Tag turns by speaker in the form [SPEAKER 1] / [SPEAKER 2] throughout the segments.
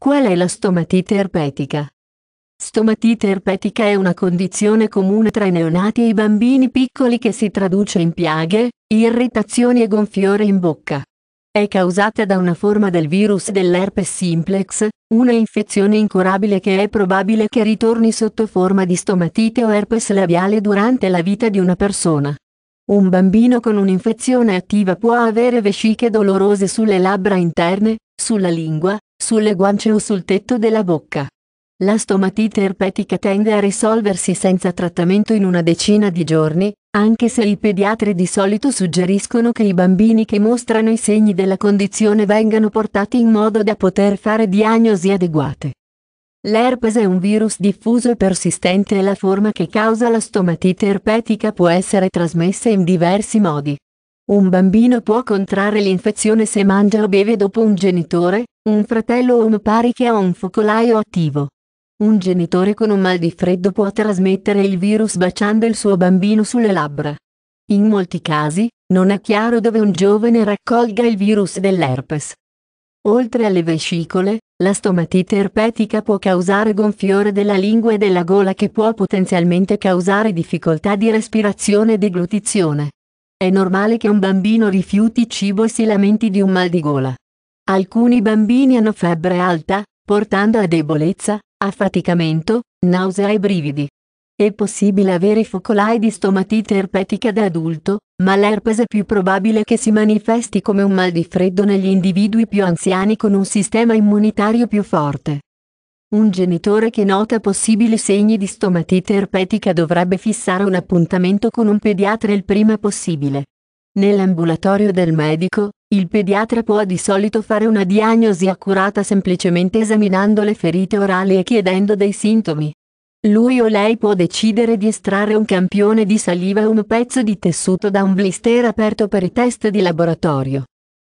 [SPEAKER 1] Qual è la stomatite erpetica? Stomatite erpetica è una condizione comune tra i neonati e i bambini piccoli che si traduce in piaghe, irritazioni e gonfiore in bocca. È causata da una forma del virus dell'herpes simplex, una infezione incurabile che è probabile che ritorni sotto forma di stomatite o herpes labiale durante la vita di una persona. Un bambino con un'infezione attiva può avere vesciche dolorose sulle labbra interne, sulla lingua, sulle guance o sul tetto della bocca. La stomatite erpetica tende a risolversi senza trattamento in una decina di giorni, anche se i pediatri di solito suggeriscono che i bambini che mostrano i segni della condizione vengano portati in modo da poter fare diagnosi adeguate. L'herpes è un virus diffuso e persistente e la forma che causa la stomatite erpetica può essere trasmessa in diversi modi. Un bambino può contrarre l'infezione se mangia o beve dopo un genitore, un fratello o un pari che ha un focolaio attivo. Un genitore con un mal di freddo può trasmettere il virus baciando il suo bambino sulle labbra. In molti casi, non è chiaro dove un giovane raccolga il virus dell'herpes. Oltre alle vescicole, la stomatite erpetica può causare gonfiore della lingua e della gola che può potenzialmente causare difficoltà di respirazione e deglutizione. È normale che un bambino rifiuti cibo e si lamenti di un mal di gola. Alcuni bambini hanno febbre alta, portando a debolezza, affaticamento, nausea e brividi. È possibile avere focolai di stomatite erpetica da adulto, ma l'herpes è più probabile che si manifesti come un mal di freddo negli individui più anziani con un sistema immunitario più forte. Un genitore che nota possibili segni di stomatite erpetica dovrebbe fissare un appuntamento con un pediatra il prima possibile. Nell'ambulatorio del medico, il pediatra può di solito fare una diagnosi accurata semplicemente esaminando le ferite orali e chiedendo dei sintomi. Lui o lei può decidere di estrarre un campione di saliva o un pezzo di tessuto da un blister aperto per i test di laboratorio.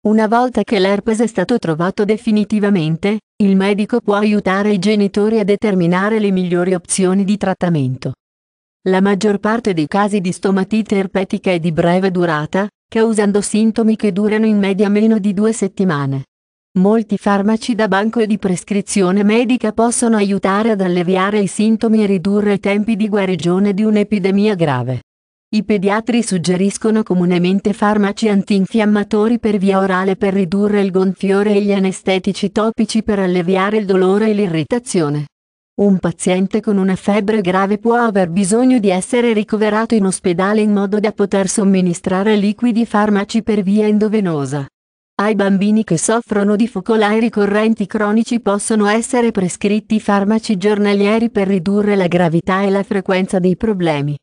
[SPEAKER 1] Una volta che l'herpes è stato trovato definitivamente, il medico può aiutare i genitori a determinare le migliori opzioni di trattamento. La maggior parte dei casi di stomatite erpetica è di breve durata, causando sintomi che durano in media meno di due settimane. Molti farmaci da banco e di prescrizione medica possono aiutare ad alleviare i sintomi e ridurre i tempi di guarigione di un'epidemia grave. I pediatri suggeriscono comunemente farmaci antinfiammatori per via orale per ridurre il gonfiore e gli anestetici topici per alleviare il dolore e l'irritazione. Un paziente con una febbre grave può aver bisogno di essere ricoverato in ospedale in modo da poter somministrare liquidi farmaci per via endovenosa. Ai bambini che soffrono di focolai ricorrenti cronici possono essere prescritti farmaci giornalieri per ridurre la gravità e la frequenza dei problemi.